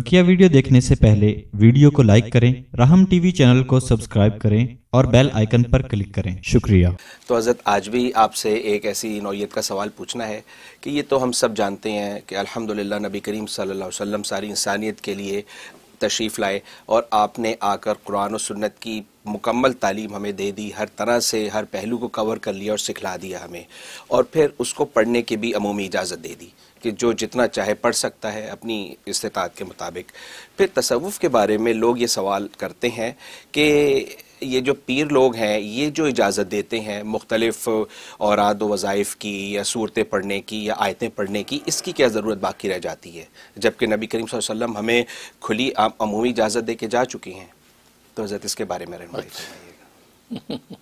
बकिया वीडियो देखने से पहले वीडियो को लाइक करें राहम टीवी चैनल को सब्सक्राइब करें और बेल आइकन पर क्लिक करें शुक्रिया तो हज़रत आज भी आपसे एक ऐसी नौीयत का सवाल पूछना है कि ये तो हम सब जानते हैं कि अल्हम्दुलिल्लाह नबी करीम सल्लल्लाहु अलैहि वसल्लम सारी इंसानियत के लिए तशरीफ़ लाए और आपने आकर कुरान और सुन्नत की मुकम्मल तालीम हमें दे दी हर तरह से हर पहलू को कवर कर लिया और सिखला दिया हमें और फिर उसको पढ़ने की भी अमूमी इजाज़त दे दी कि जो जितना चाहे पढ़ सकता है अपनी इस्तात के मुताबिक फिर तसवुफ़ के बारे में लोग ये सवाल करते हैं कि ये जो पीर लोग हैं ये जो इजाज़त देते हैं मुख्तलिफ और वज़ाइफ़ की या सूरतें पढ़ने की या आयतें पढ़ने की इसकी क्या ज़रूरत बाकी रह जाती है जबकि नबी करीम वसल्लम हमें खुली आम अमूमी इजाज़त दे के जा चुकी हैं तो हजरत इसके बारे में रहनुमाई अच्छा।,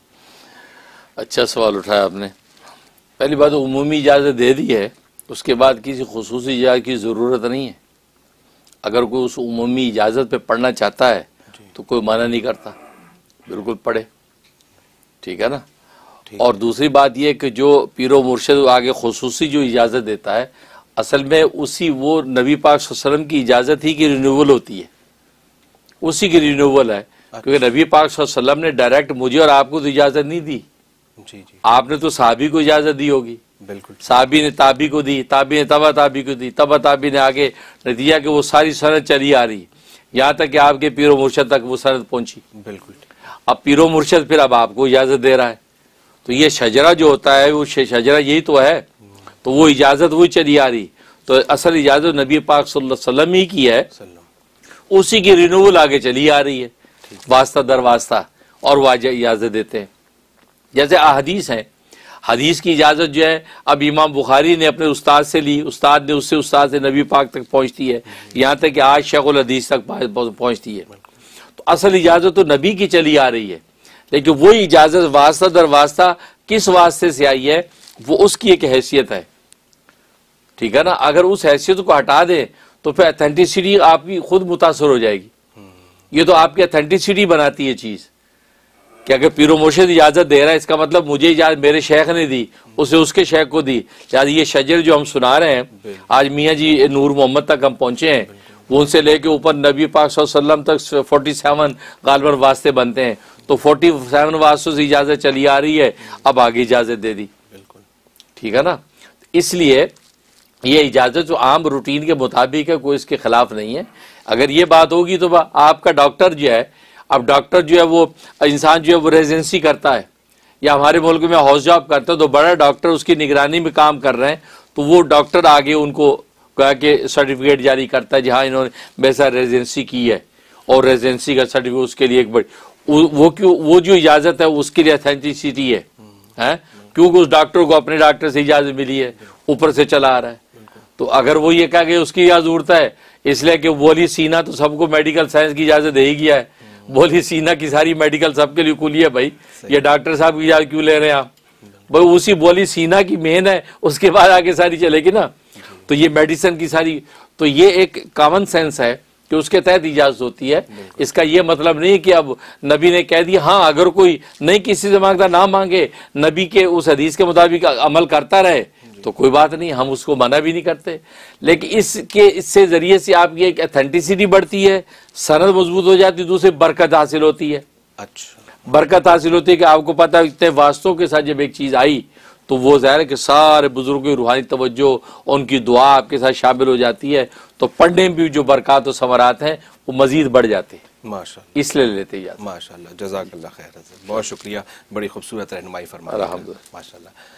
अच्छा सवाल उठाया आपने पहली बात तो उमूमी इजाज़त दे दी है उसके बाद किसी खसूस इजाज़त की ज़रूरत नहीं है अगर कोई उस उमूमी इजाज़त पे पढ़ना चाहता है तो कोई मना नहीं करता बिल्कुल पढ़े ठीक है ना और दूसरी बात यह कि जो पीरो मुर्शद आगे खसूसी जो इजाज़त देता है असल में उसी वो नबी पाक वसल्लम की इजाज़त ही की रिन्यूअल होती है उसी की रिन्यूवल है क्योंकि अच्छा। नबी पाक सल्लम ने डायरेक्ट मुझे और आपको तो इजाज़त नहीं दी जी जी आपने तो साहबी को इजाज़त दी होगी बिल्कुल साहबी ने ताबी को दी ताबी ने तबा ताबी को दी तबा ताबी ने आगे नतीजा कि वो सारी सनत चली आ रही यहाँ तक कि आपके पीरो मुर्शद तक वो सनत पहुंची बिल्कुल अब पीरो मुर्शद फिर अब आपको इजाज़त दे रहा है तो ये शजरा जो होता है वो शजरा यही तो है तो वो इजाज़त वही चली आ रही तो असल इजाज़त नबी पाक वसल्लम ही की है उसी की रिन्यूवल आगे चली आ रही है वास्ता दर वास्ता और वाज इजाज़त देते हैं जैसे अहदीस है हदीस की इजाज़त जो है अब इमाम बुखारी ने अपने उस्ताद से ली उस्ताद ने उससे उस्ताद से नबी पाक तक पहुंचती है यहाँ तक कि आज शेख हदीस तक पहुंचती है तो असल इजाज़त तो नबी की चली आ रही है लेकिन वो इजाज़त वास्ता दर वास्ता किस वास्ते से आई है वो उसकी एक हैसियत है ठीक है ना अगर उस हैसियत को हटा दें तो फिर अथेंटिसिटी आपकी खुद मुतासर हो जाएगी ये तो आपकी अथेंटिसिटी बनाती है चीज़ कि अगर पीरो मोशद इजाज़त दे रहा है इसका मतलब मुझे इजाज़त मेरे शेख ने दी उसे उसके शेख को दी शायद ये शजर जो हम सुना रहे हैं आज मियाँ जी नूर मोहम्मद तक हम पहुंचे हैं वो उनसे लेके ऊपर नबी पाक सल्लम तक 47 सेवन गालबर वास्ते बनते हैं तो 47 सेवन वास्तों से इजाज़त चली आ रही है अब आगे इजाज़त दे दी बिल्कुल ठीक है ना इसलिए ये इजाज़त जो आम रूटीन के मुताबिक है कोई इसके ख़िलाफ़ नहीं है अगर ये बात होगी तो आपका डॉक्टर जो है अब डॉक्टर जो है वो इंसान जो है वो रेजिडेंसी करता है या हमारे मुल्क में हाउस जॉब करता है तो बड़ा डॉक्टर उसकी निगरानी में काम कर रहे हैं तो वो डॉक्टर आगे उनको कहा कि सर्टिफिकेट जारी करता है जहाँ इन्होंने वैसा रेजिडेंसी की है और रेजिडेंसी का सर्टिफिकेट उसके लिए एक बड़ी वो क्यों वो जो इजाज़त है उसके लिए अथेंटिसिटी है, है? क्योंकि उस डॉक्टर को अपने डॉक्टर से इजाज़त मिली है ऊपर से चला आ रहा है तो अगर वो ये कहा कि उसकी क्या जरूरत है इसलिए कि बोली सीना तो सबको मेडिकल साइंस की इजाज़त दे ही गया है हम्म। बोली सीना की सारी मेडिकल सबके लिए खुली है भाई ये डॉक्टर साहब की इजाज़त क्यों ले रहे हैं आप भाई उसी बोली सीना की मेन है उसके बाद आगे सारी चलेगी ना तो ये मेडिसिन की सारी तो ये एक कॉमन सेंस है कि उसके तहत इजाज़त होती है इसका ये मतलब नहीं कि अब नबी ने कह दिया हाँ अगर कोई नहीं किसी से मांगता ना मांगे नबी के उस हदीस के मुताबिक अमल करता रहे तो कोई बात नहीं हम उसको मना भी नहीं करते लेकिन इसके इससे ज़रिए से आपकी एक अथेंटिसिटी बढ़ती है सनद मजबूत हो जाती है दूसरी बरकत हासिल होती है अच्छा बरकत हासिल होती है कि आपको पता है इतने वास्तों के साथ जब एक चीज़ आई तो वो ज़ाहिर है कि सारे बुज़ुर्गों की रूहानी तवज्जो उनकी दुआ आपके साथ शामिल हो जाती है तो पढ़ने में भी जो बरकत और समरात हैं वो मज़ीद बढ़ जाते हैं माशा इसलिए लेते जाते माशा जजाक खैर बहुत शुक्रिया बड़ी खूबसूरत रहनमाई फरमा माशा